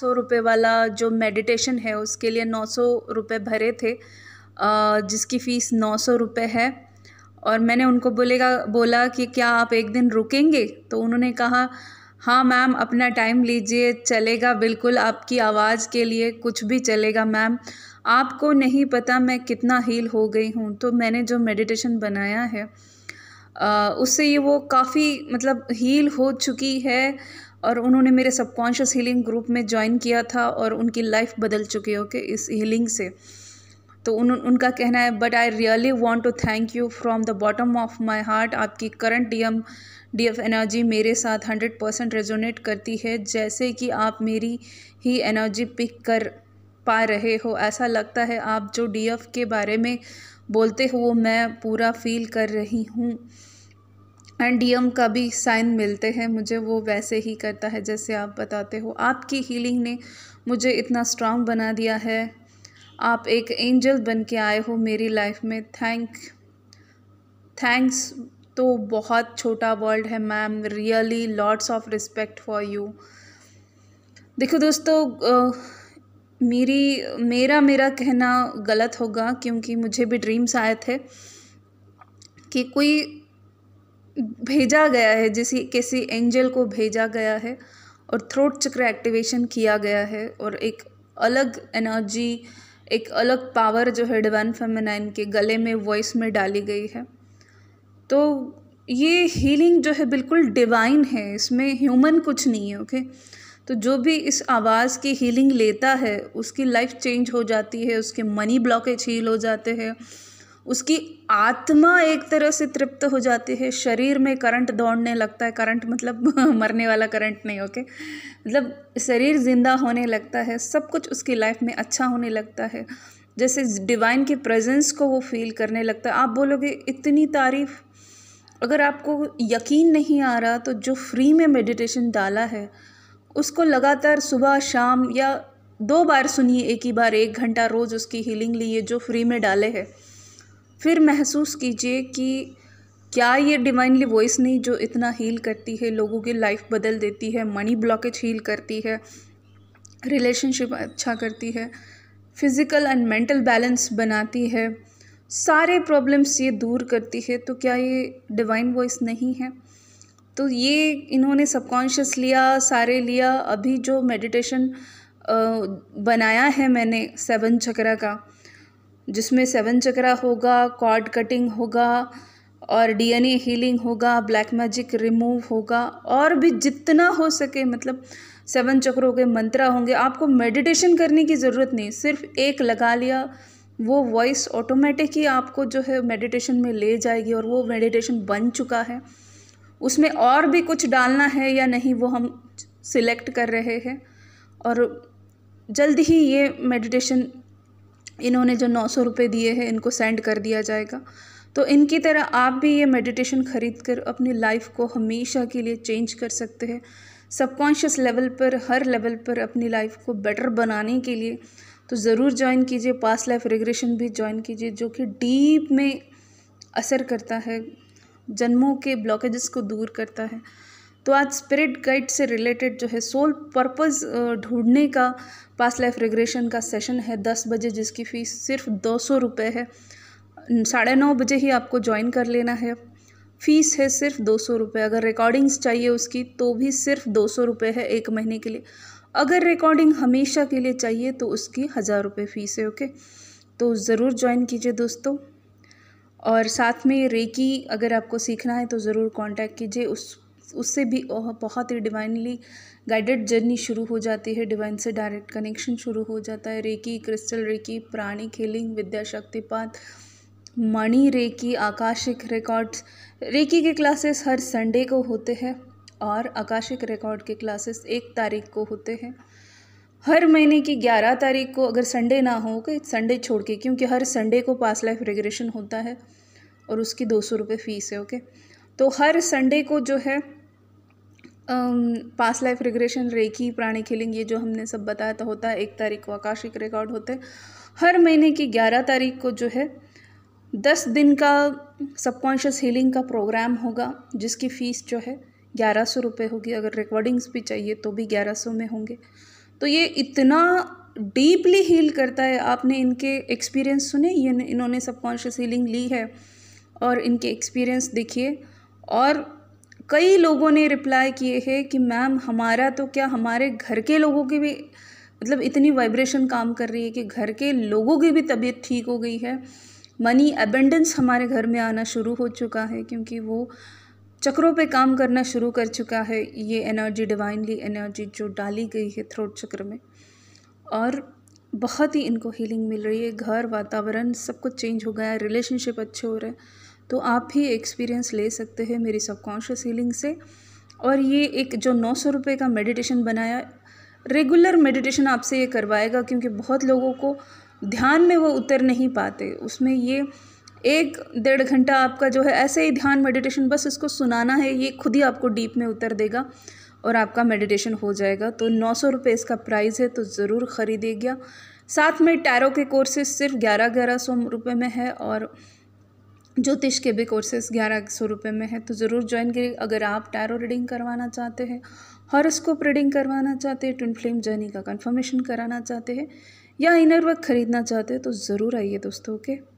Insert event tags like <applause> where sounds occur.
सौ रुपये वाला जो मेडिटेशन है उसके लिए नौ सौ रुपये भरे थे जिसकी फ़ीस नौ सौ रुपये है और मैंने उनको बोलेगा बोला कि क्या आप एक दिन रुकेंगे तो उन्होंने कहा हाँ मैम अपना टाइम लीजिए चलेगा बिल्कुल आपकी आवाज़ के लिए कुछ भी चलेगा मैम आपको नहीं पता मैं कितना हील हो गई हूँ तो मैंने जो मेडिटेशन बनाया है उससे ये वो काफ़ी मतलब हील हो चुकी है और उन्होंने मेरे सबकॉन्शियस हीलिंग ग्रुप में ज्वाइन किया था और उनकी लाइफ बदल चुके हो के इस हीलिंग से तो उन उनका कहना है but I really want to thank you from the bottom of my heart आपकी current D M D F energy मेरे साथ हंड्रेड परसेंट रेजोनेट करती है जैसे कि आप मेरी ही एनर्जी पिक कर पा रहे हो ऐसा लगता है आप जो डी एफ के बारे में बोलते हो वो मैं पूरा फील कर रही हूँ एंड डीएम का भी साइन मिलते हैं मुझे वो वैसे ही करता है जैसे आप बताते हो आपकी हीलिंग ने मुझे इतना स्ट्रांग बना दिया है आप एक एंजल बन के आए हो मेरी लाइफ में थैंक थैंक्स तो बहुत छोटा वर्ल्ड है ma'am really lots of respect for you देखो दोस्तों मेरी मेरा मेरा कहना गलत होगा क्योंकि मुझे भी ड्रीम्स आए थे कि कोई भेजा गया है जिस किसी एंजल को भेजा गया है और थ्रोट चक्र एक्टिवेशन किया गया है और एक अलग एनर्जी एक अलग पावर जो है डिवाइन फेमिनाइन के गले में वॉइस में डाली गई है तो ये हीलिंग जो है बिल्कुल डिवाइन है इसमें ह्यूमन कुछ नहीं है ओके तो जो भी इस आवाज़ की हीलिंग लेता है उसकी लाइफ चेंज हो जाती है उसके मनी ब्लॉकेज हील हो जाते हैं उसकी आत्मा एक तरह से तृप्त हो जाती है शरीर में करंट दौड़ने लगता है करंट मतलब <laughs> मरने वाला करंट नहीं ओके मतलब शरीर जिंदा होने लगता है सब कुछ उसकी लाइफ में अच्छा होने लगता है जैसे डिवाइन के प्रेजेंस को वो फील करने लगता है आप बोलोगे इतनी तारीफ अगर आपको यकीन नहीं आ रहा तो जो फ्री में मेडिटेशन डाला है उसको लगातार सुबह शाम या दो बार सुनिए एक ही बार एक घंटा रोज़ उसकी हीलिंग लिए जो फ्री में डाले हैं फिर महसूस कीजिए कि क्या ये डिवाइनली वॉइस नहीं जो इतना हील करती है लोगों की लाइफ बदल देती है मनी ब्लॉकेज हील करती है रिलेशनशिप अच्छा करती है फिज़िकल एंड मेंटल बैलेंस बनाती है सारे प्रॉब्लम्स ये दूर करती है तो क्या ये डिवाइन वॉइस नहीं है तो ये इन्होंने सबकॉन्शियस लिया सारे लिया अभी जो मेडिटेशन बनाया है मैंने सेवन चक्रा का जिसमें सेवन चक्रा होगा कॉर्ड कटिंग होगा और डीएनए हीलिंग होगा ब्लैक मैजिक रिमूव होगा और भी जितना हो सके मतलब सेवन चक्रों के मंत्रा होंगे आपको मेडिटेशन करने की ज़रूरत नहीं सिर्फ एक लगा लिया वो वॉइस ऑटोमेटिक ही आपको जो है मेडिटेशन में ले जाएगी और वो मेडिटेशन बन चुका है उसमें और भी कुछ डालना है या नहीं वो हम सिलेक्ट कर रहे हैं और जल्द ही ये मेडिटेशन इन्होंने जो नौ सौ रुपये दिए हैं इनको सेंड कर दिया जाएगा तो इनकी तरह आप भी ये मेडिटेशन खरीद कर अपनी लाइफ को हमेशा के लिए चेंज कर सकते हैं सबकॉन्शियस लेवल पर हर लेवल पर अपनी लाइफ को बेटर बनाने के लिए तो ज़रूर ज्वाइन कीजिए पास लाइफ रिग्रेशन भी ज्वाइन कीजिए जो कि डीप में असर करता है जन्मों के ब्लॉकेजेस को दूर करता है तो आज स्पिरिट गाइड से रिलेटेड जो है सोल पर्पज़ ढूंढने का पास लाइफ रेग्रेशन का सेशन है दस बजे जिसकी फ़ीस सिर्फ दो सौ रुपये है साढ़े नौ बजे ही आपको ज्वाइन कर लेना है फ़ीस है सिर्फ दो सौ रुपये अगर रिकॉर्डिंग्स चाहिए उसकी तो भी सिर्फ दो सौ रुपये है एक महीने के लिए अगर रिकॉर्डिंग हमेशा के लिए चाहिए तो उसकी हज़ार रुपये फ़ीस है ओके तो ज़रूर ज्वाइन कीजिए दोस्तों और साथ में रेकी अगर आपको सीखना है तो ज़रूर कांटेक्ट कीजिए उस उससे भी बहुत ही डिवाइनली गाइडेड जर्नी शुरू हो जाती है डिवाइन से डायरेक्ट कनेक्शन शुरू हो जाता है reiki crystal reiki pranic healing विद्या शक्तिपात मणि रेकी आकाशिक रिकॉर्ड्स रेकी के क्लासेस हर संडे को होते हैं और आकाशिक रिकॉर्ड के क्लासेस एक तारीख को होते हैं हर महीने की ग्यारह तारीख को अगर संडे ना हो कि तो संडे छोड़ के क्योंकि हर संडे को पास लाइफ रेगुलेशन होता है और उसकी दो सौ रुपये फ़ीस है ओके तो हर संडे को जो है पास लाइफ रिग्रेशन रेकी प्राणी खिलिंग ये जो हमने सब बताया था होता है एक तारीख को आकाशिक रिकॉर्ड होते हर महीने की ग्यारह तारीख को जो है दस दिन का सबकॉन्शियस हीलिंग का प्रोग्राम होगा जिसकी फ़ीस जो है ग्यारह सौ रुपये होगी अगर रिकॉर्डिंग्स भी चाहिए तो भी ग्यारह सौ में होंगे तो ये इतना डीपली हील करता है आपने इनके एक्सपीरियंस सुने ये इन्होंने सबकॉन्शियस हीलिंग ली है और इनके एक्सपीरियंस देखिए और कई लोगों ने रिप्लाई किए हैं कि मैम हमारा तो क्या हमारे घर के लोगों की भी मतलब इतनी वाइब्रेशन काम कर रही है कि घर के लोगों की भी तबीयत ठीक हो गई है मनी अबेंडेंस हमारे घर में आना शुरू हो चुका है क्योंकि वो चक्रों पे काम करना शुरू कर चुका है ये एनर्जी डिवाइनली एनर्जी जो डाली गई है थ्रोट चक्र में और बहुत ही इनको हीलिंग मिल रही है घर वातावरण सब कुछ चेंज हो गया है रिलेशनशिप अच्छे हो रहे हैं तो आप भी एक्सपीरियंस ले सकते हैं मेरी सबकॉन्शियस हीलिंग से और ये एक जो नौ सौ रुपये का मेडिटेशन बनाया रेगुलर मेडिटेशन आपसे ये करवाएगा क्योंकि बहुत लोगों को ध्यान में वो उतर नहीं पाते उसमें ये एक डेढ़ घंटा आपका जो है ऐसे ही ध्यान मेडिटेशन बस इसको सुनाना है ये खुद ही आपको डीप में उतर देगा और आपका मेडिटेशन हो जाएगा तो नौ सौ रुपये इसका प्राइस है तो ज़रूर ख़रीदेगा साथ में टैरो के कोर्सेज सिर्फ ग्यारह ग्यारह सौ रुपये में है और ज्योतिष के भी कोर्सेज ग्यारह सौ रुपये में है तो ज़रूर ज्वाइन करिए अगर आप टैरो रीडिंग करवाना चाहते हैं हॉरस्कोप रीडिंग करवाना चाहते हैं ट्विन फ्लेम जर्नी का कंफर्मेशन कराना चाहते हैं या इनर वर्क खरीदना चाहते हैं तो ज़रूर आइए दोस्तों ओके